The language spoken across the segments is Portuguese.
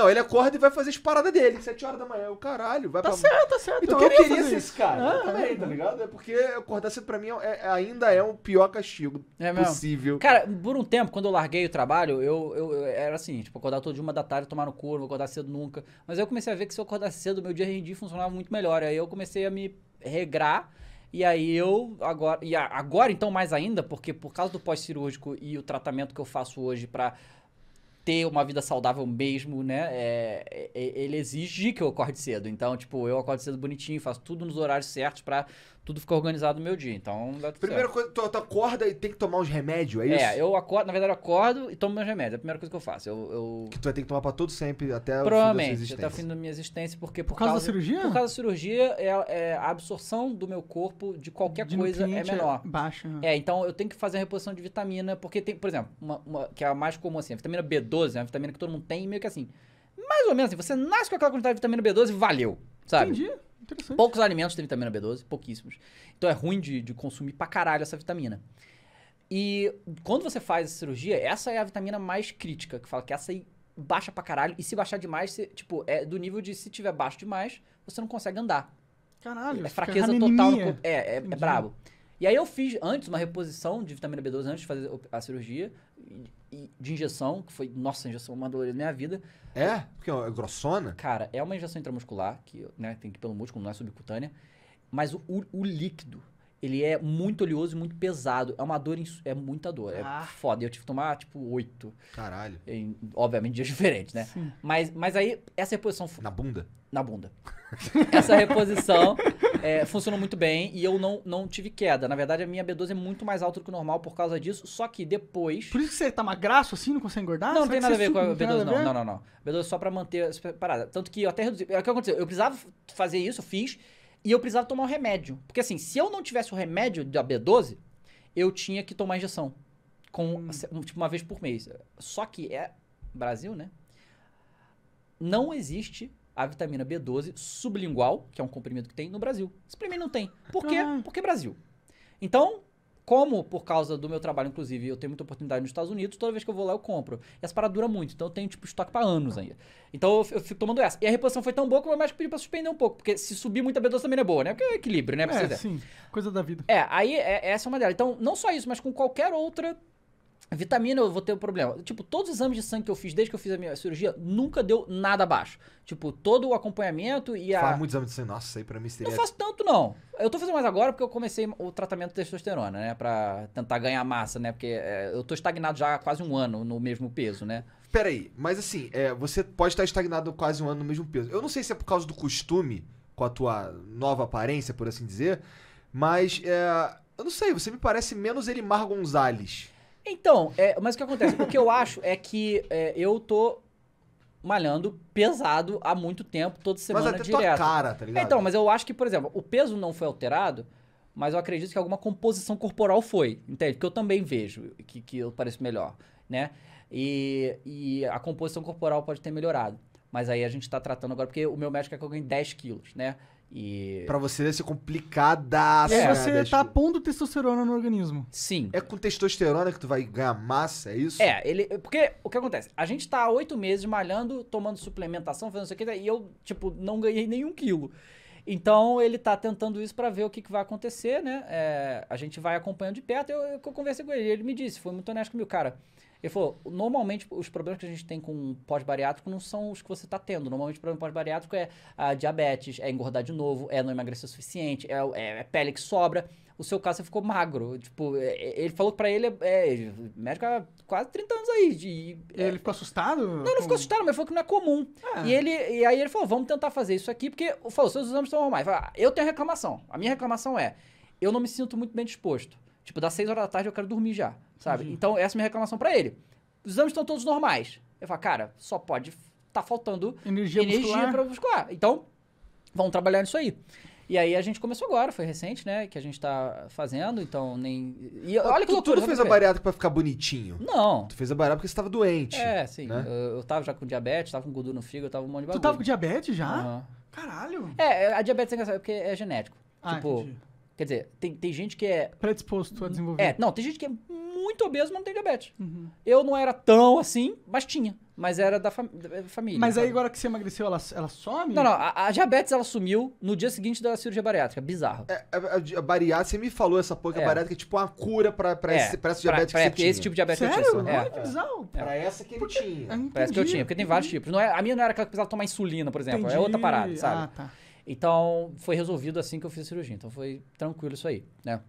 Não, ele acorda e vai fazer as paradas dele, 7 horas da manhã. O caralho, vai tá pra. Tá certo, tá certo. Então eu queria, eu queria ser esse cara. Ah, também, tá é. tá ligado? É porque acordar cedo pra mim é, é ainda é o pior castigo é possível. Mesmo. Cara, por um tempo, quando eu larguei o trabalho, eu, eu, eu era assim, tipo, acordar todo dia uma da tarde, tomar no couro, não acordar cedo nunca. Mas aí eu comecei a ver que se eu acordar cedo, meu dia rendia funcionava muito melhor. Aí eu comecei a me regrar. E aí eu agora, e agora então mais ainda, porque por causa do pós-cirúrgico e o tratamento que eu faço hoje para ter uma vida saudável mesmo, né? É, é, é, ele exige que eu acorde cedo. Então, tipo, eu acordo cedo bonitinho, faço tudo nos horários certos para tudo fica organizado no meu dia. Então, dá tudo Primeira certo. coisa, tu, tu, acorda e tem que tomar uns remédios, é, é isso? É, eu acordo, na verdade, eu acordo e tomo meus remédios. É a primeira coisa que eu faço. Eu, eu... Que tu vai ter que tomar pra tudo sempre, até o fim da existência. até o fim da minha existência, porque por, por causa, causa, da cirurgia? Por causa da cirurgia, é, é a absorção do meu corpo de qualquer de coisa é, é menor. É baixa. Né? É, então eu tenho que fazer a reposição de vitamina, porque tem, por exemplo, uma, uma que é a mais comum assim, a vitamina B12, é né, uma vitamina que todo mundo tem, meio que assim. Mais ou menos assim, você nasce com aquela quantidade de vitamina B12 e valeu, sabe? Entendi. Poucos alimentos têm vitamina B12, pouquíssimos. Então é ruim de, de consumir pra caralho essa vitamina. E quando você faz a cirurgia, essa é a vitamina mais crítica, que fala que essa aí baixa pra caralho. E se baixar demais, você, tipo, é do nível de se tiver baixo demais, você não consegue andar. Caralho, é fraqueza total no corpo. É, é, é brabo. E aí eu fiz antes uma reposição de vitamina B12 antes de fazer a cirurgia de injeção, que foi, nossa, injeção uma dolorida da minha vida. É? Porque é, é grossona? Cara, é uma injeção intramuscular, que né, tem que ir pelo músculo, não é subcutânea. Mas o, o líquido ele é muito oleoso e muito pesado. É uma dor, é muita dor. É ah. É foda. Eu tive que tomar, tipo, oito. Caralho. Em, obviamente, dias diferentes, né? Sim. Mas, mas aí, essa reposição... Na bunda? Na bunda. essa reposição é, funcionou muito bem e eu não, não tive queda. Na verdade, a minha B12 é muito mais alta do que o normal por causa disso. Só que depois... Por isso que você tá magraço assim, não consegue engordar? Não, não tem nada a ver com a B12, não. Não, não, não. B12 é só pra manter essa parada. Tanto que eu até reduzi... É o que aconteceu. Eu precisava fazer isso, eu fiz... E eu precisava tomar o remédio. Porque assim, se eu não tivesse o remédio da B12, eu tinha que tomar injeção. Com, hum. Tipo, uma vez por mês. Só que é Brasil, né? Não existe a vitamina B12 sublingual, que é um comprimido que tem, no Brasil. Esse primeiro não tem. Por quê? Ah. Porque é Brasil. Então, como, por causa do meu trabalho, inclusive, eu tenho muita oportunidade nos Estados Unidos, toda vez que eu vou lá eu compro. E essa parada dura muito, então eu tenho, tipo, estoque para anos ainda. Então eu, eu, fico tomando essa. E a reposição foi tão boa que o médico pediu pra suspender um pouco, porque se subir muito a B12 também não é boa, né? Porque é equilíbrio, né? Pra é, sim. Coisa da vida. É, aí é, essa é uma delas. Então, não só isso, mas com qualquer outra Vitamina eu vou ter um problema. Tipo, todos os exames de sangue que eu fiz desde que eu fiz a minha cirurgia nunca deu nada abaixo. Tipo, todo o acompanhamento e a. Fala muito exame de sangue. Nossa, isso aí pra mim seria... Não faço tanto, não. Eu tô fazendo mais agora porque eu comecei o tratamento de testosterona, né? Pra tentar ganhar massa, né? Porque é, eu tô estagnado já há quase um ano no mesmo peso, né? Peraí, mas assim, é, você pode estar estagnado quase um ano no mesmo peso. Eu não sei se é por causa do costume, com a tua nova aparência, por assim dizer, mas. É, eu não sei, você me parece menos Elimar Gonzalez. Então, é, mas o que acontece? o que eu acho é que é, eu tô malhando pesado há muito tempo, toda semana mas até direto. Tua cara, tá ligado? Então, mas eu acho que, por exemplo, o peso não foi alterado, mas eu acredito que alguma composição corporal foi, entende? que eu também vejo que, que eu pareço melhor, né? E, e a composição corporal pode ter melhorado. Mas aí a gente tá tratando agora, porque o meu médico é que eu ganhei 10 quilos, né? E... Pra você deve ser complicadaço. É, né? você tá pondo testosterona no organismo. Sim. É com testosterona que tu vai ganhar massa, é isso? É, ele. Porque o que acontece? A gente tá há oito meses malhando, tomando suplementação, fazendo isso aqui, né? e eu, tipo, não ganhei nenhum quilo. Então ele tá tentando isso para ver o que, que vai acontecer, né? É, a gente vai acompanhando de perto. Eu, eu, eu conversei com ele, ele me disse, foi muito honesto comigo, cara. Ele falou, normalmente os problemas que a gente tem com pós-bariátrico não são os que você está tendo. Normalmente o problema pós-bariátrico é a ah, diabetes, é engordar de novo, é não emagrecer o suficiente, é, é, é pele que sobra. O seu caso, você ficou magro. Tipo, é, é, ele falou para ele, é, é médico há quase 30 anos aí. De, ele ficou assustado? Não, não ficou assustado, mas falou que não é comum. Ah. E, ele, e aí ele falou, vamos tentar fazer isso aqui, porque falou, seus exames estão normais. Falou, ah, eu tenho reclamação. A minha reclamação é, eu não me sinto muito bem disposto. Tipo, das 6 horas da tarde eu quero dormir já, sabe? Uhum. Então, essa é a minha reclamação para ele. Os exames estão todos normais. Eu falo, cara, só pode tá faltando energia, energia para muscular. Então, vamos trabalhar nisso aí. E aí a gente começou agora, foi recente, né? Que a gente tá fazendo, então nem. E olha que loucura. Tu não fez a bariátrica pra ficar bonitinho? Não. Tu fez a bariátrica porque você tava doente. É, né? sim. Né? Eu, eu tava já com diabetes, tava com gordura no fígado, eu tava um monte de bagulho. Tu tava com diabetes já? Uhum. Caralho. É, a diabetes é, é porque é genético. Ah, tipo, entendi. Quer dizer, tem, tem gente que é. Predisposto a hum, desenvolver. É, não, tem gente que é muito obeso, mas não tem diabetes. Uhum. Eu não era tão assim, mas tinha. Mas era da, fam da família. Mas aí, agora que você emagreceu, ela, ela some? Não, não. A, a, diabetes, ela sumiu no dia seguinte da cirurgia bariátrica. Bizarro. É, a, é, é, a bariátrica, você me falou essa porca é. bariátrica é tipo uma cura pra, pra, é, esse, pra essa diabetes pra, que pra, você tinha. esse tipo de diabetes Sério? que eu tinha. É, é, É. Pra essa que ele porque, tinha. Ah, pra essa que eu tinha, porque tem vários tipos. Não é, a minha não era aquela que precisava tomar insulina, por exemplo. É entendi. É outra parada, sabe? Ah, tá. Então, foi resolvido assim que eu fiz a cirurgia. Então, foi tranquilo isso aí, né?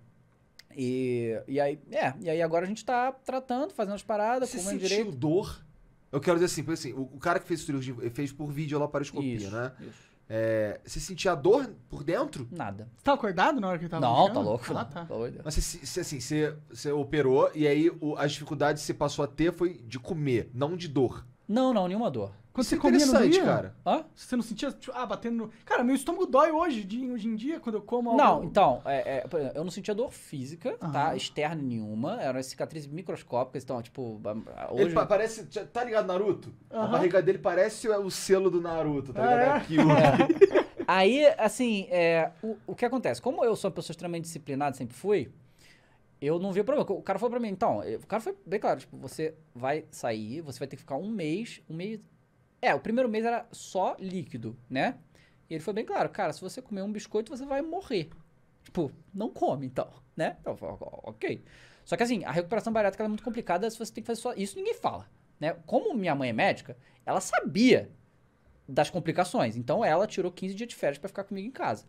E, e aí, é, e aí agora a gente tá tratando, fazendo as paradas, Você comendo sentiu direito. dor? Eu quero dizer assim, assim o, o cara que fez cirurgia, eh, fez por vídeo laparoscopia, isso, né? Isso. É, você sentia dor por dentro? Nada. Você tava acordado na hora que tava Não, tá louco. Ah, tá. Mas você, assim, você, você operou e aí o, as dificuldades que você passou a ter foi de comer, não de dor. Não, não, nenhuma dor. Quando Isso é você comia no cara. Hã? Você não sentia, tipo, ah, batendo no... Cara, meu estômago dói hoje, de, hoje em dia, quando eu como algo... Não, então, é, é, eu não sentia dor física, ah. tá? Externa nenhuma. Eram cicatrizes microscópicas, então, tipo... Hoje... Ele parece... Tá ligado, Naruto? Uh -huh. A barriga dele parece o selo do Naruto, tá ligado? É. É, é. Aí, assim, é, o, o que acontece? Como eu sou uma pessoa extremamente disciplinada, sempre fui... Eu não vi o problema. O cara falou pra mim, então, o cara foi bem claro, tipo, você vai sair, você vai ter que ficar um mês, um mês. É, o primeiro mês era só líquido, né? E ele foi bem claro, cara, se você comer um biscoito, você vai morrer. Tipo, não come, então, né? Então, ok. Só que assim, a recuperação bariátrica é muito complicada se você tem que fazer só. Isso ninguém fala. Né? Como minha mãe é médica, ela sabia das complicações. Então ela tirou 15 dias de férias para ficar comigo em casa.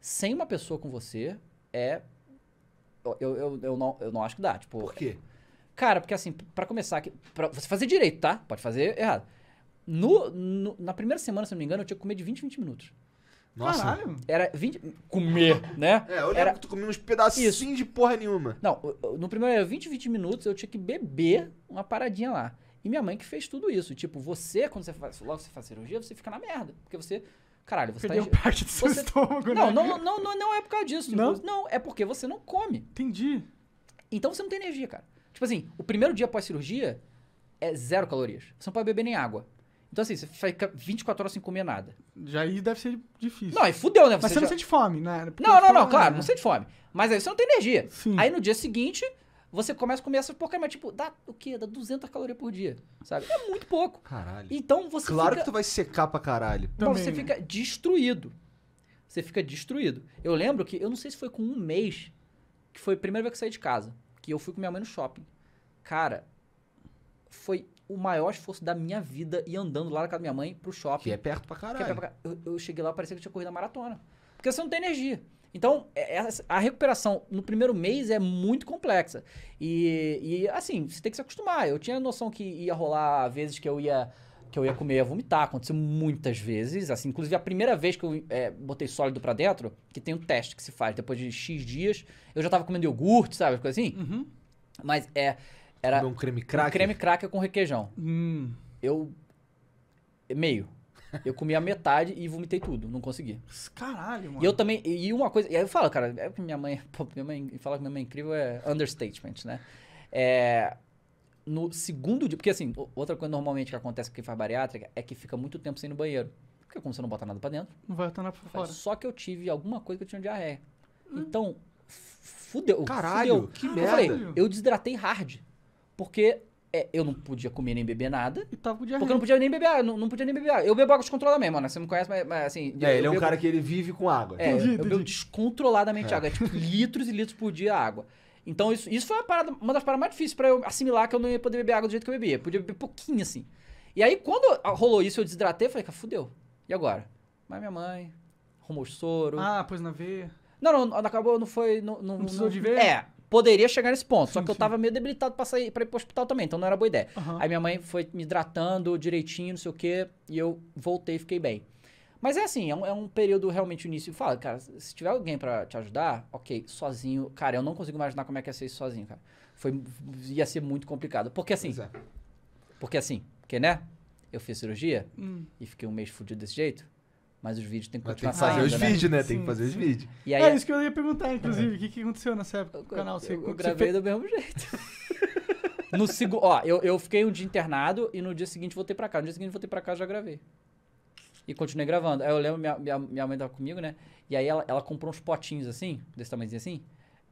Sem uma pessoa com você é eu, eu, eu, não, eu não acho que dá. Tipo, Por quê? Cara, porque assim, para começar, pra você fazer direito, tá? Pode fazer errado. No, no, na primeira semana, se não me engano, eu tinha que comer de 20 em 20 minutos. Nossa. Caralho. Era 20. Comer, né? É, eu era... que tu comia uns pedacinhos Isso. de porra nenhuma. Não, no primeiro era 20, 20 minutos, eu tinha que beber uma paradinha lá. E minha mãe que fez tudo isso. Tipo, você, quando você faz, logo você faz cirurgia, você fica na merda. Porque você Caralho, você tá Perdeu tá... parte do seu você... estômago, não, né? Não, não, não, não é por causa disso. Tipo, não? não, é porque você não come. Entendi. Então você não tem energia, cara. Tipo assim, o primeiro dia após cirurgia é zero calorias. Você não pode beber nem água. Então, assim, você fica 24 horas sem comer nada. Já aí deve ser difícil. Não, aí fudeu, né? Você Mas você já... não sente fome, né? Porque não, não, não, é claro, né? não sente fome. Mas aí você não tem energia. Sim. Aí no dia seguinte, você começa a comer essas porcaria, mas tipo, dá o quê? Dá 200 calorias por dia, sabe? É muito pouco. Caralho. Então você Claro fica... que tu vai secar pra caralho. Então, Também, você né? fica destruído. Você fica destruído. Eu lembro que, eu não sei se foi com um mês, que foi a primeira vez que eu saí de casa, que eu fui com minha mãe no shopping. Cara, foi o maior esforço da minha vida ir andando lá na casa da minha mãe pro shopping. Que é perto pra caralho. É perto pra... Eu, eu cheguei lá, parecia que eu tinha corrido a maratona. Porque você não tem energia. Então, é, é, a recuperação no primeiro mês é muito complexa. E, e, assim, você tem que se acostumar. Eu tinha a noção que ia rolar vezes que eu ia que eu ia comer ia vomitar. Aconteceu muitas vezes. Assim, inclusive a primeira vez que eu é, botei sólido para dentro, que tem um teste que se faz depois de X dias, eu já tava comendo iogurte, sabe? Coisa assim. Uhum. Mas é. Era. Um creme cracker? Um creme cracker com requeijão. Hum. Eu. Meio. Eu comi a metade e vomitei tudo, não consegui. Caralho, mano. E eu também, e uma coisa, e aí eu falo, cara, é porque minha mãe, pô, minha mãe, falar que minha mãe é incrível é understatement, né? É, no segundo dia, porque assim, outra coisa normalmente que acontece com quem faz bariátrica é que fica muito tempo sem ir no banheiro. Porque é como você não bota nada para dentro, não vai botar nada pra fora. Só que eu tive alguma coisa que eu tinha diarreia. Hum. Então, fudeu. Caralho, fudeu. que eu merda. Falei, eu desidratei hard. Porque é, eu não podia comer nem beber nada. E tava com diarreia. Porque eu não podia nem beber não, não podia nem beber água. Eu bebo água descontrolada mesmo, Você não conhece, mas, mas assim. É, eu, ele eu é um bebo... cara que ele vive com água. É, entendi, eu, entendi. eu bebo descontroladamente é. água. É tipo litros e litros por dia água. Então isso, isso foi uma, parada, uma das paradas mais difíceis para eu assimilar que eu não ia poder beber água do jeito que eu bebia. Eu podia beber pouquinho assim. E aí, quando rolou isso, eu desidratei, falei, cara, fudeu. E agora? Mas minha mãe, arrumou soro. Ah, pôs na veia. Não, não, acabou, não foi. Não, não, não precisou não, de ver? É, poderia chegar nesse ponto. Sim, só que sim. eu tava meio debilitado pra, sair, pra ir pro hospital também, então não era boa ideia. Uhum. Aí minha mãe foi me hidratando direitinho, não sei o quê, e eu voltei e fiquei bem. Mas é assim, é um, é um período realmente início. Fala, cara, se tiver alguém para te ajudar, ok, sozinho. Cara, eu não consigo imaginar como é que ia é ser isso sozinho, cara. Foi, ia ser muito complicado. Porque assim. É. Porque assim, porque né? Eu fiz cirurgia hum. e fiquei um mês fudido desse jeito. Mas os vídeos tem que continuar tem que fazer, os né? vídeos, né? Sim, tem que fazer os vídeos. E aí, é isso que eu ia perguntar, inclusive. O que, que aconteceu nessa época com o canal? Você, eu, eu gravei fez... do mesmo jeito. no segu... Ó, eu, eu fiquei um dia internado e no dia seguinte voltei pra cá. No dia seguinte voltei pra cá já gravei. E continuei gravando. Aí eu lembro, minha, minha, minha mãe tava comigo, né? E aí ela, ela comprou uns potinhos assim, desse tamanhozinho assim.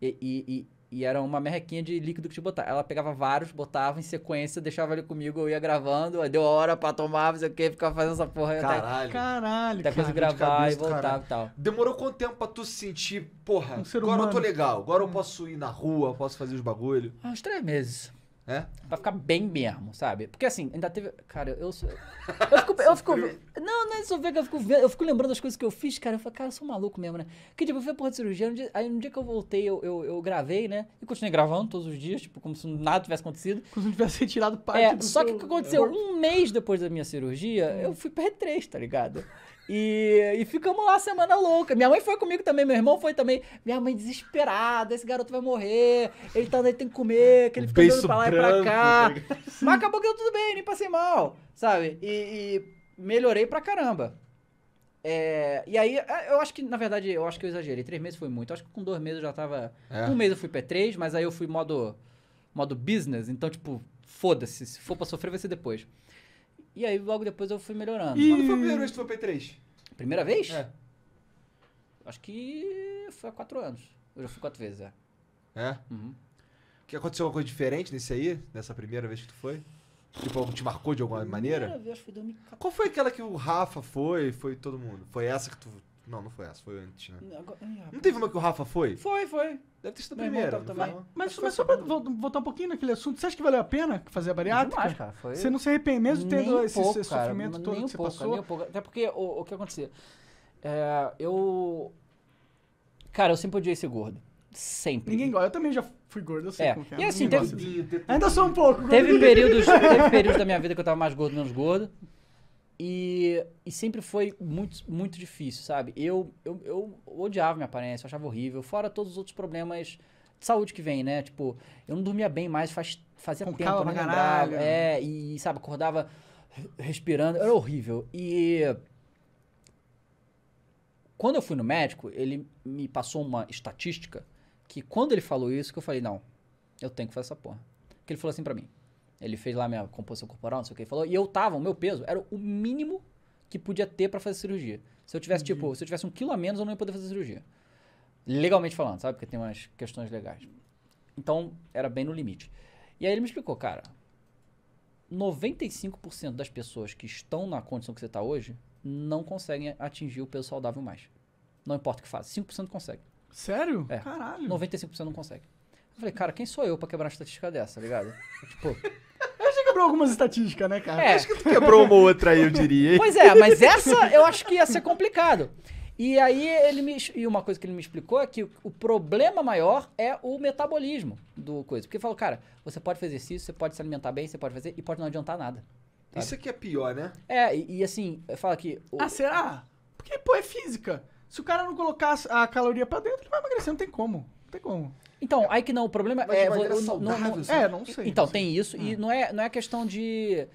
E, e, e e era uma merrequinha de líquido que te botava. Ela pegava vários, botava em sequência, deixava ele comigo, eu ia gravando, deu hora pra tomar, não sei o que, ficava fazendo essa porra. Caralho. Até, caralho, até coisa gravar e voltar e tal. Demorou quanto tempo pra tu sentir, porra, um agora humano. eu tô legal, agora eu hum. posso ir na rua, posso fazer os bagulho? Ah, uns três meses. É? Pra ficar bem mesmo, sabe? Porque assim, ainda teve. Cara, eu sou. Eu fico. eu fico não, não é só ver que eu fico vendo. Eu fico lembrando das coisas que eu fiz, cara. Eu falo cara, eu sou maluco mesmo, né? Que tipo, eu fui porra de cirurgia. Um dia, aí um dia que eu voltei, eu, eu, eu, gravei, né? E continuei gravando todos os dias, tipo, como se nada tivesse acontecido. Como se não tivesse tirado é, parte é, do Só seu... que o que aconteceu? Um mês depois da minha cirurgia, eu fui pra r 3 tá ligado? E, e ficamos lá semana louca. Minha mãe foi comigo também, meu irmão foi também. Minha mãe desesperada, esse garoto vai morrer, ele, tá, ele tem que comer, que ele fica olhando pra lá branco, e pra cá. Tá mas acabou que deu tudo bem, nem passei mal, sabe? E, e melhorei pra caramba. É, e aí, é, eu acho que, na verdade, eu acho que eu exagerei. Três meses foi muito. Eu acho que com dois meses eu já tava. É. Um mês eu fui P3, mas aí eu fui modo, modo business, então, tipo, foda-se. Se for pra sofrer, vai ser depois. E aí logo depois eu fui melhorando. E... Quando foi a primeira vez que tu foi P3? Primeira vez? É. Acho que foi há quatro anos. Eu já fui quatro vezes, é. É? Uhum. Que aconteceu alguma coisa diferente nesse aí? Nessa primeira vez que tu foi? Tipo, te marcou de alguma primeira maneira? Vez, foi 2014. Qual foi aquela que o Rafa foi? Foi todo mundo? Foi essa que tu não, não foi essa, foi antes, né? Não, agora- Não teve uma que o Rafa foi? Foi, foi. Deve ter sido a primeira. também. Mas, mas só pra voltar um pouquinho naquele assunto, você acha que valeu a pena fazer a bariátrica? Demais, ah, cara, foi- Você não se arrepende mesmo tendo Nem esse, pouco, esse sofrimento todo nem que um você passou? cara, nem um pouco. Até porque o, o que acontecia? É, eu. Cara, eu sempre podia ser gordo. Sempre. Ninguém gosta. Eu também já fui gordo, eu sei É. como que é. E assim, teve- Ainda sou um pouco. Teve períodos, teve períodos da minha vida que eu tava mais gordo, menos gordo. E, e sempre foi muito, muito difícil, sabe? Eu, eu, eu odiava minha aparência, eu achava horrível, fora todos os outros problemas de saúde que vem, né? Tipo, eu não dormia bem mais faz, fazia Com tempo, eu não lembrava. É, e, sabe, acordava respirando, era horrível. E quando eu fui no médico, ele me passou uma estatística que quando ele falou isso, que eu falei, não, eu tenho que fazer essa porra. Que ele falou assim para mim, ele fez lá minha composição corporal, não sei o que, falou. E eu tava, o meu peso era o mínimo que podia ter para fazer cirurgia. Se eu tivesse, tipo, Entendi. tipo, se eu tivesse um quilo a menos, eu não ia poder fazer cirurgia. Legalmente falando, sabe? Porque tem umas questões legais. Então, era bem no limite. E aí ele me explicou, cara, 95% das pessoas que estão na condição que você está hoje não conseguem atingir o peso saudável mais. Não importa o que faz, 5% consegue. Sério? É. Caralho. 95% não consegue. Eu falei, cara, quem sou eu pra quebrar uma estatística dessa, tá ligado? tipo. Eu já quebrou algumas estatísticas, né, cara? É. Acho que tu quebrou uma outra aí, eu diria. Pois é, mas essa eu acho que ia ser complicado. E aí ele me. E uma coisa que ele me explicou é que o, problema maior é o metabolismo do coisa. Porque ele falou, cara, você pode fazer exercício, você pode se alimentar bem, você pode fazer e pode não adiantar nada. sabe? Isso aqui é pior, né? É, e, e assim, fala que. o- Ah, será? Porque, pô, é física. Se o cara não colocar a- a caloria pra dentro, ele vai emagrecer, não tem como. Não tem como. Então, aí que não, o problema Mas é. Vou, saudável, assim? é, não, não, é, não sei. Então, não sei. tem isso. E é. não é, não é questão de.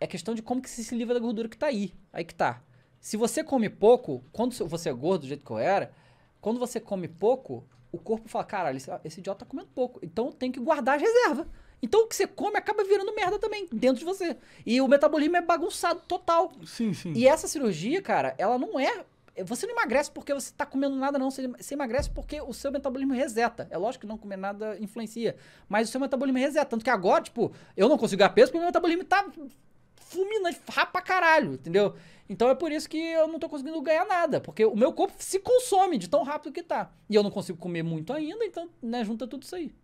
É questão de como que você se livra da gordura que tá aí. Aí que tá. Se você come pouco, quando você é gordo do jeito que eu era, quando você come pouco, o corpo fala: caralho, esse, esse idiota tá comendo pouco. Então tem que guardar as reservas. Então o que você come acaba virando merda também dentro de você. E o metabolismo é bagunçado total. Sim, sim. E essa cirurgia, cara, ela não é você não emagrece porque você está comendo nada, não. Você emagrece porque o seu metabolismo reseta. É lógico que não comer nada influencia. Mas o seu metabolismo reseta. Tanto que agora, tipo, eu não consigo ganhar peso porque meu metabolismo tá fulminante, rapa caralho, entendeu? Então é por isso que eu não tô conseguindo ganhar nada, porque o meu corpo se consome de tão rápido que tá. E eu não consigo comer muito ainda, então, né, junta tudo isso aí.